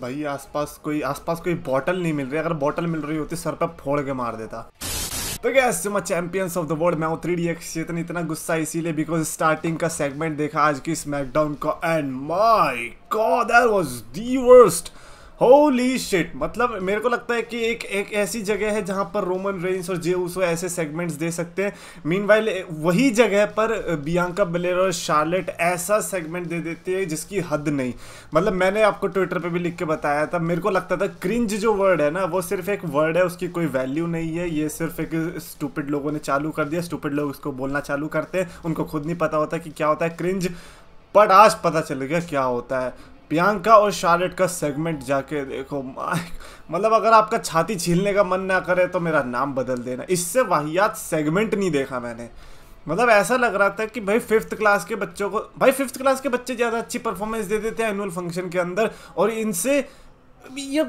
भाई आसपास कोई आसपास कोई बॉटल नहीं मिल रही अगर बॉटल मिल रही होती सर पर फोड़ के मार देता तो गैस मैं चैंपियंस ऑफ द वर्ल्ड मैं थ्री डी एक्स चेतन इतना गुस्सा इसीलिए बिकॉज स्टार्टिंग का सेगमेंट देखा आज की स्मैकडाउन का end my God that was the worst holy shit मतलब मेरे को लगता है कि एक एक ऐसी जगह है जहाँ पर रोमन रेंस और जे उसो ऐसे सेगमेंट्स दे सकते हैं मीन वाइल वही जगह पर बियांका बलेर और शार्लेट ऐसा सेगमेंट दे देती है जिसकी हद नहीं मतलब मैंने आपको ट्विटर पे भी लिख के बताया था मेरे को लगता था क्रिंज जो वर्ड है ना वो सिर्फ एक वर्ड है उसकी कोई वैल्यू नहीं है ये सिर्फ एक स्टूपिड लोगों ने चालू कर दिया स्टूपिड लोग उसको बोलना चालू करते हैं उनको खुद नहीं पता होता कि क्या होता है क्रिंज बट आज पता चल गया क्या होता है प्रियंका और शार्लेट का सेगमेंट जाके देखो मतलब अगर आपका छाती छीलने का मन ना करे तो मेरा नाम बदल देना इससे वाहियात सेगमेंट नहीं देखा मैंने मतलब ऐसा लग रहा था कि भाई फिफ्थ क्लास के बच्चों को भाई फिफ्थ क्लास के बच्चे ज़्यादा अच्छी परफॉर्मेंस दे देते हैं एनुअल फंक्शन के अंदर और इनसे ये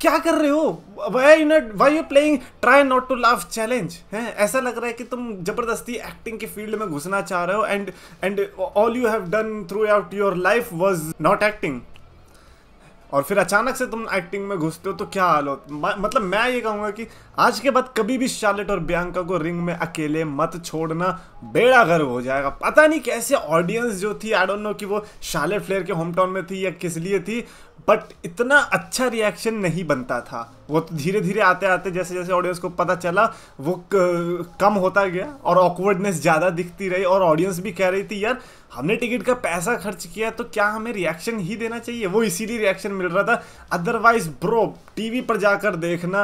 क्या कर रहे हो why not why you playing try not to love challenge है ऐसा लग रहा है कि तुम जबरदस्ती एक्टिंग के फील्ड में घुसना चाह रहे हो and and all you have done throughout your life was not acting और फिर अचानक से तुम एक्टिंग में घुसते हो तो क्या हाल हो मतलब मैं ये कहूँगा कि आज के बाद कभी भी शार्लेट और बियांका को रिंग में अकेले मत छोड़ना बेड़ा गर्व हो जाएगा पता नहीं कैसे ऑडियंस जो थी आई डोंट नो कि वो शार्लेट फ्लेयर के होम टाउन में थी या किस लिए थी बट इतना अच्छा रिएक्शन नहीं बनता था वो तो धीरे धीरे आते आते जैसे जैसे ऑडियंस को पता चला वो कम होता गया और ऑकवर्डनेस ज़्यादा दिखती रही और ऑडियंस भी कह रही थी यार हमने टिकट का पैसा खर्च किया तो क्या हमें रिएक्शन ही देना चाहिए वो इसीलिए रिएक्शन मिल रहा था अदरवाइज ब्रो टीवी पर जाकर देखना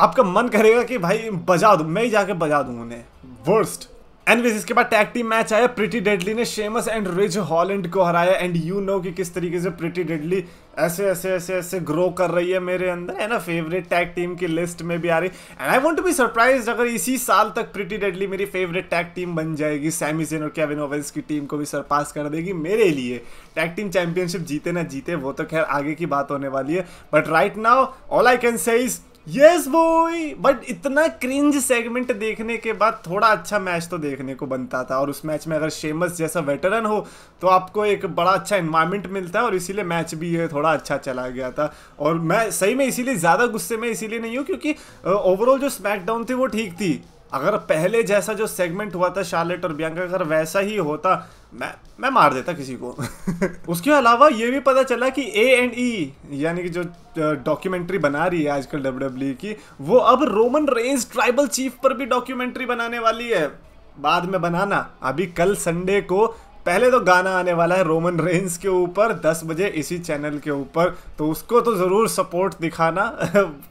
आपका मन करेगा कि भाई बजा दूँ मैं ही जाके बजा दूँ उन्हें वर्स्ट एनवीज इसके बाद टैग टीम मैच आया प्रिटी डेडली ने शेमस एंड रिज हॉलैंड को हराया एंड यू नो कि किस तरीके से प्रिटी डेडली ऐसे ऐसे ऐसे ऐसे ग्रो कर रही है मेरे अंदर है ना फेवरेट टैग टीम की लिस्ट में भी आ रही and I want to be surprise अगर इसी साल तक प्रिटी डेडली मेरी फेवरेट टैग टीम बन जाएगी सैमी सेन और केविन ओवेंस की टीम को भी सरपास कर देगी मेरे लिए टैग टीम चैंपियनशिप जीते ना जीते वो तो खैर आगे की बात होने वाली है but right now all I can say is yes boy but इतना क्रिंज सेगमेंट देखने के बाद थोड़ा अच्छा मैच तो देखने को बनता था और उस मैच में अगर शेमस जैसा वेटरन हो तो आपको एक बड़ा अच्छा इन्वायरमेंट मिलता है और इसीलिए मैच भी ये थोड़ा अच्छा चला गया था और मैं सही में इसीलिए ज़्यादा गुस्से में इसीलिए नहीं हूँ क्योंकि ओवरऑल जो स्मैकडाउन थी वो ठीक थी अगर पहले जैसा जो सेगमेंट हुआ था शार्लेट और बियांका अगर वैसा ही होता मैं मैं मार देता किसी को उसके अलावा ये भी पता चला कि ए एंड ई यानी कि जो डॉक्यूमेंट्री बना रही है आजकल डब्ल्यू e की वो अब रोमन रेंज ट्राइबल चीफ पर भी डॉक्यूमेंट्री बनाने वाली है बाद में बनाना अभी कल संडे को पहले तो गाना आने वाला है रोमन रेंस के ऊपर 10 बजे इसी चैनल के ऊपर तो उसको तो ज़रूर सपोर्ट दिखाना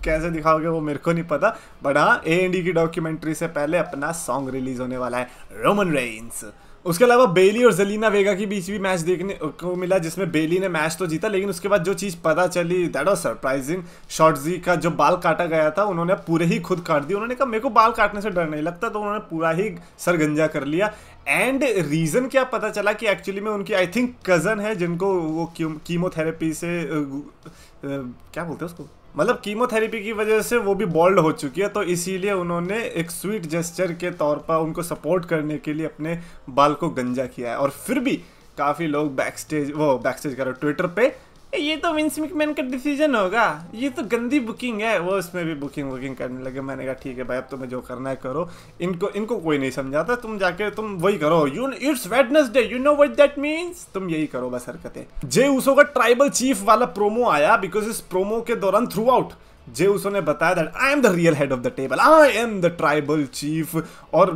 कैसे दिखाओगे वो मेरे को नहीं पता बट हाँ ए डी की डॉक्यूमेंट्री से पहले अपना सॉन्ग रिलीज़ होने वाला है रोमन रेंस उसके अलावा बेली और जलीना वेगा के बीच भी मैच देखने को मिला जिसमें बेली ने मैच तो जीता लेकिन उसके बाद जो चीज़ पता चली दैट वॉज सरप्राइजिंग शॉर्टजी का जो बाल काटा गया था उन्होंने पूरे ही खुद काट दिया उन्होंने कहा मेरे को बाल काटने से डर नहीं लगता तो उन्होंने पूरा ही सरगंजा कर लिया एंड रीज़न क्या पता चला कि एक्चुअली में उनकी आई थिंक कज़न है जिनको वो कीमोथेरेपी से क्या बोलते हैं उसको मतलब कीमोथेरेपी की वजह से वो भी बॉल्ड हो चुकी है तो इसीलिए उन्होंने एक स्वीट जेस्चर के तौर पर उनको सपोर्ट करने के लिए अपने बाल को गंजा किया है और फिर भी काफ़ी लोग बैक स्टेज वो बैक स्टेज कर ट्विटर पर ये तो विंस मिकमैन का डिसीजन होगा ये तो गंदी बुकिंग है वो उसमें भी बुकिंग वुकिंग करने लगे मैंने कहा ठीक है भाई अब तुम्हें जो करना है करो इनको इनको कोई नहीं समझाता तुम जाके तुम वही करो you it's Wednesday you know what that means तुम यही करो बस हरकतें जे उसो का ट्राइबल चीफ वाला प्रोमो आया बिकॉज इस प्रोमो के दौरान थ्रू आउट जे उसो ने बताया that I am the real head of the table I am the tribal chief और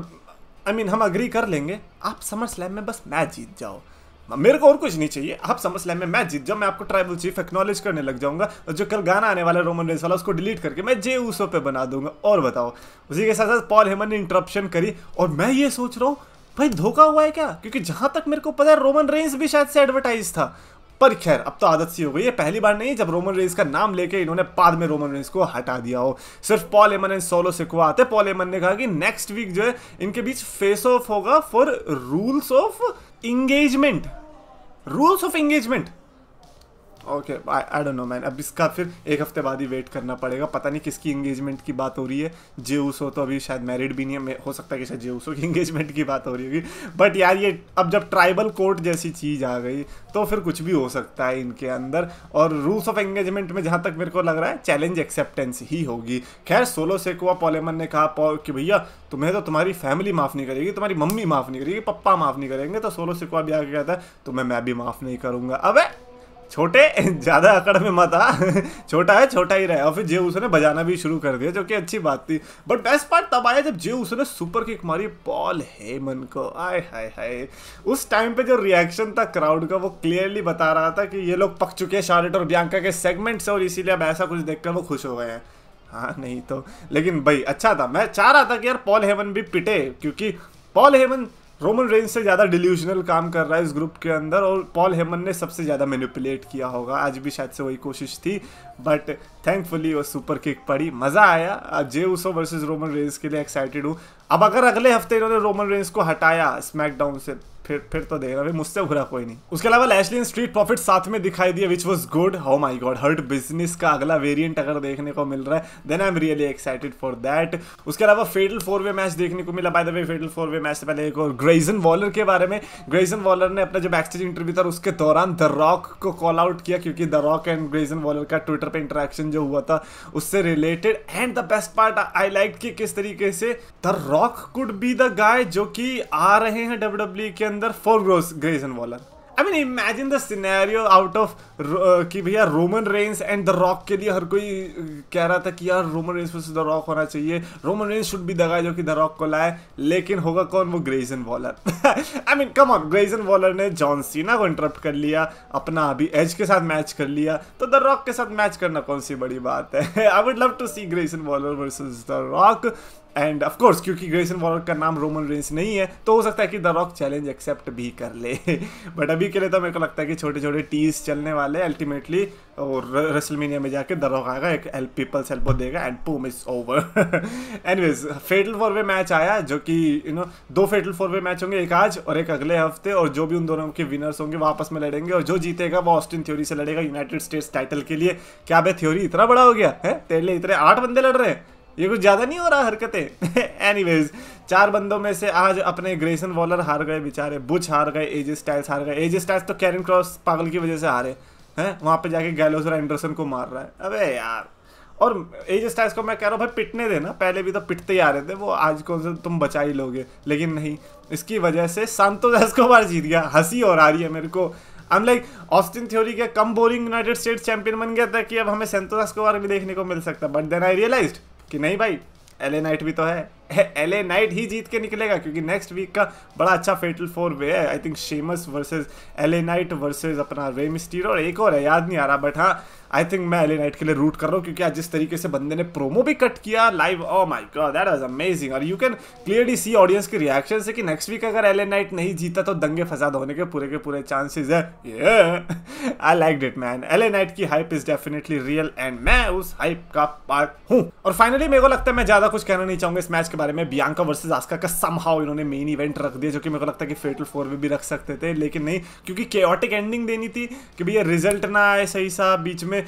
आई I मीन mean, हम अग्री कर लेंगे आप समर स्लैम में बस मैच जीत जाओ मेरे को और कुछ नहीं चाहिए आप समझ लें मैं मैच जीत जब मैं आपको ट्राइबल चीफ एक्नोलेज करने लग जाऊंगा और जो कल गाना आने वाला रोमन रेस वाला उसको डिलीट करके मैं जे ऊसो पे बना दूंगा और बताओ उसी के साथ साथ पॉल हेमन ने इंटरप्शन करी और मैं ये सोच रहा हूँ भाई धोखा हुआ है क्या क्योंकि जहां तक मेरे को पता है रोमन रेंस भी शायद से एडवर्टाइज था पर खैर अब तो आदत सी हो गई है पहली बार नहीं जब रोमन रेंस का नाम लेके इन्होंने बाद में रोमन रेंस को हटा दिया हो सिर्फ पॉल एमन एंड सोलो से कुआ आते पॉल एमन ने कहा कि नेक्स्ट वीक जो है इनके बीच फेस ऑफ होगा for rules of engagement rules of engagement okay I don't know man अब इसका फिर एक हफ्ते बाद ही वेट करना पड़ेगा पता नहीं किसकी इंगेजमेंट की बात हो रही है जे उसो तो अभी शायद मैरिड भी नहीं है हो सकता है कि शायद जे उसो की इंगेजमेंट की बात हो रही होगी बट यार ये अब जब ट्राइबल कोर्ट जैसी चीज़ आ गई तो फिर कुछ भी हो सकता है इनके अंदर और रूल्स ऑफ एंगेजमेंट में जहाँ तक मेरे को लग रहा है चैलेंज एक्सेप्टेंस ही होगी खैर सोलो सेकुआ पॉलेमन ने कहा कि भैया तुम्हें तो तुम्हारी फैमिली माफ़ नहीं करेगी तुम्हारी मम्मी माफ़ नहीं करेगी पप्पा माफ़ नहीं करेंगे तो सोलो सेकुआ भी आगे कहता है तुम्हें मैं भी माफ़ नहीं करूँगा अब छोटे ज़्यादा अकड़ में मत आ हाँ। छोटा है छोटा ही रहे और फिर जे उसने बजाना भी शुरू कर दिया जो कि अच्छी बात थी बट बेस्ट पार्ट तब आया जब जे उसने सुपर किक मारी पॉल हेमन को आय हाय हाय उस टाइम पे जो रिएक्शन था क्राउड का वो क्लियरली बता रहा था कि ये लोग पक चुके हैं शारिट और बियांका के सेगमेंट से और इसीलिए अब ऐसा कुछ देखकर वो खुश हो गए हैं हाँ नहीं तो लेकिन भाई अच्छा था मैं चाह रहा था कि यार पॉल हेमन भी पिटे क्योंकि पॉल हेमन रोमन रेंज से ज़्यादा डिल्यूजनल काम कर रहा है इस ग्रुप के अंदर और पॉल हेमन ने सबसे ज़्यादा मैनिपुलेट किया होगा आज भी शायद से वही कोशिश थी बट थैंकफुली वो सुपर किक पड़ी मज़ा आया Jey Uso versus Roman Reigns के लिए एक्साइटेड हूँ अब अगर अगले हफ्ते इन्होंने रोमन रेंज को हटाया स्मैकडाउन से फिर फिर तो देख रहा है मुझसे बुरा कोई नहीं उसके अलावा लैशलिन स्ट्रीट प्रॉफिट साथ में दिखाई दिया which was good how my God Hurt Business का अगला वेरियंट अगर देखने को मिल रहा है then I am really excited for that उसके अलावा फेटल फोर वे मैच देखने को मिला by the way fatal four way match से पहले एक और ग्रेजन वॉलर के बारे में ग्रेजन वॉलर ने अपना जो बैकस्टेज इंटरव्यू था उसके दौरान द रॉक को कॉल आउट किया क्योंकि the Rock and Grayson Waller का ट्विटर पर इंटरेक्शन जो हुआ था उससे related and the best part I like कि किस तरीके से the Rock could be the guy जो कि आ रहे हैं डब्ल्यू e के अंदर अंदर फोर ग्रोस Grayson Waller I mean imagine the scenario out of कि भैया Roman Reigns and the Rock के लिए हर कोई uh, कह रहा था कि यार Roman Reigns versus the Rock होना चाहिए रोमन रेंस शुड भी दगा जो कि द रॉक को लाए लेकिन होगा कौन वो Grayson Waller I mean come on Grayson Waller ने जॉन सीना को इंटरप्ट कर लिया अपना अभी एज के साथ मैच कर लिया तो द रॉक के साथ मैच करना कौन सी बड़ी बात है I would love to see Grayson Waller versus the Rock and of course क्योंकि ग्रेसन वॉलर का नाम रोमन रेंस नहीं है तो हो सकता है कि द रॉक चैलेंज एक्सेप्ट भी कर ले बट अभी के लिए तो मेरे को लगता है कि छोटे छोटे टीज चलने वाले अल्टीमेटली और रेसलमीनिया में जाके द रॉक आएगा एक एल पीपल्स एल्बो देगा and boom is over anyways fatal four way match आया जो कि यू नो दो फेटल फोर वे मैच होंगे एक आज और एक अगले हफ्ते और जो भी उन दोनों के विनर्स होंगे वापस में लड़ेंगे और जो जीतेगा वो ऑस्टिन थ्योरी से लड़ेगा यूनाइटेड स्टेट्स टाइटल के लिए क्या भाई थ्योरी इतना बड़ा हो गया है तेरे लिए इतने आठ बंदे लड़ रहे हैं ये कुछ ज़्यादा नहीं हो रहा हरकतें एनीवेज चार बंदों में से आज अपने ग्रेसन वॉलर हार गए बेचारे बुच हार गए एजे स्टाइल्स हार गए एजे स्टाइल्स तो कैरिन क्रॉस पागल की वजह से हारे हैं वहाँ पे जाके गैलोस और एंडरसन को मार रहा है अबे यार और एज स्टाइल्स को मैं कह रहा हूँ भाई पिटने देना पहले भी तो पिटते ही आ रहे थे वो आज को तुम बचा ही लोगे लेकिन नहीं इसकी वजह से सांतो एस्कोबार जीत गया हंसी और आ रही है मेरे को हम लाइक ऑस्टिन थ्योरी के कम बोरिंग यूनाइटेड स्टेट्स चैंपियन बन गया था कि अब हमें सेंतोस एस्कोबार भी देखने को मिल सकता बट देन आई रियलाइज्ड कि नहीं भाई एलेनाइट नाइट भी तो है एल ए नाइट ही जीत के निकलेगा क्योंकि नेक्स्ट वीक का बड़ा अच्छा फेटल फोर वे है I think Sheamus versus L A Knight versus अपना रे मिस्टीर और एक और है याद नहीं आ रहा बट हाँ आई थिंक मैं एल ए नाइट के लिए रूट कर रहा हूँ क्योंकि आज जिस तरीके से बंदे ने प्रोमो भी कट किया live oh my God that was amazing और you can clearly see audience के रिएक्शन से कि नेक्स्ट वीक अगर एल ए नाइट नहीं जीता तो दंगे फसाद होने के पूरे के पूरे चांसेज है I like that man L A Knight की hype is definitely real and मैं उस हाइप का पार्ट हूँ और फाइनली मेरे को लगता है मैं ज्यादा कुछ कहना नहीं चाहूंगा इस मैच के बारे में बियांका वर्सेज आस्का का समहाव इन्होंने मेन इवेंट रख दिया जो कि मेरे को लगता है कि फेटल फोर में भी रख सकते थे लेकिन नहीं क्योंकि केयटिक एंडिंग देनी थी कि भैया रिजल्ट ना आए सही सा बीच में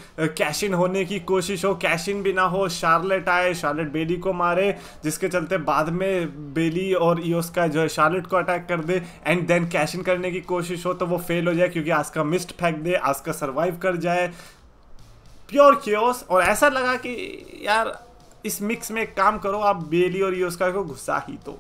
कैश इन होने की कोशिश हो कैश इन भी ना हो शार्लेट आए शार्लेट बेली को मारे जिसके चलते बाद में बेली और ईओस का जो है शार्लेट को अटैक कर दे एंड देन कैश इन करने की कोशिश हो तो वो फेल हो जाए क्योंकि आस्का मिस्ट फेंक दे आस्का सर्वाइव कर जाए प्योर क्योस और ऐसा लगा कि यार इस मिक्स में काम करो आप बेली और योस्का को घुसा ही तो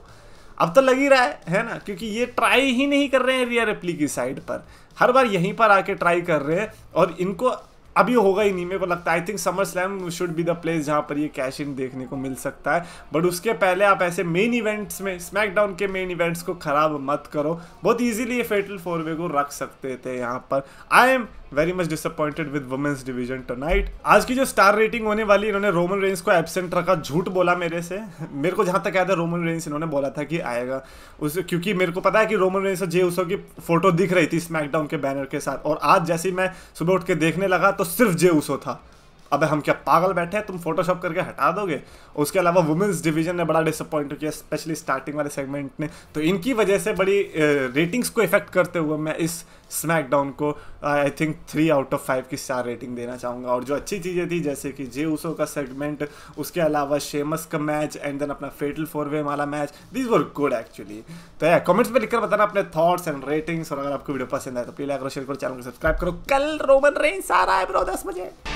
अब तो लग ही रहा है है ना क्योंकि ये ट्राई ही नहीं कर रहे हैं रियर रेप्ली की साइड पर हर बार यहीं पर आके ट्राई कर रहे हैं और इनको अभी होगा ही नहीं मेरे को लगता है I think SummerSlam should be the place जहाँ पर ये कैश इन देखने को मिल सकता है बट उसके पहले आप ऐसे मेन इवेंट्स में स्मैकडाउन के मेन इवेंट्स को ख़राब मत करो बहुत ईजिली ये फेटल फोर वे को रख सकते थे यहाँ पर I am very much disappointed with women's division night आज की जो स्टार रेटिंग होने वाली इन्होंने रोमन रेंज को एबसेंट रखा झूठ बोला मेरे से मेरे को जहाँ तक याद है रोमन रेंज इन्होंने बोला था कि आएगा उस क्योंकि मेरे को पता है कि रोमन रेंज और जे उसो की फोटो दिख रही थी स्मैकडाउन के बैनर के साथ और आज जैसे ही मैं सुबह उठ के देखने लगा तो तो सिर्फ जेउसो था अब हम क्या पागल बैठे हैं तुम फोटोशॉप करके हटा दोगे उसके अलावा वुमेंस डिवीजन ने बड़ा डिसअपॉइंट किया स्पेशली स्टार्टिंग वाले सेगमेंट ने तो इनकी वजह से बड़ी रेटिंग्स को इफेक्ट करते हुए मैं इस स्मैकडाउन को I think three out of five की स्टार रेटिंग देना चाहूँगा और जो अच्छी चीज़ें थी जैसे कि जे उसो का सेगमेंट उसके अलावा शेमस का मैच एंड देन अपना फेटल फोर वे वाला match this were good actually तो यार कमेंट्स में लिखकर बताना अपने थॉट्स एंड रेटिंग्स और अगर आपको वीडियो पसंद आए तो प्लीज लाइक करो शेयर करो चैनल को सब्सक्राइब करो कल रोमन रेंज आ रहा है ब्रो दस बजे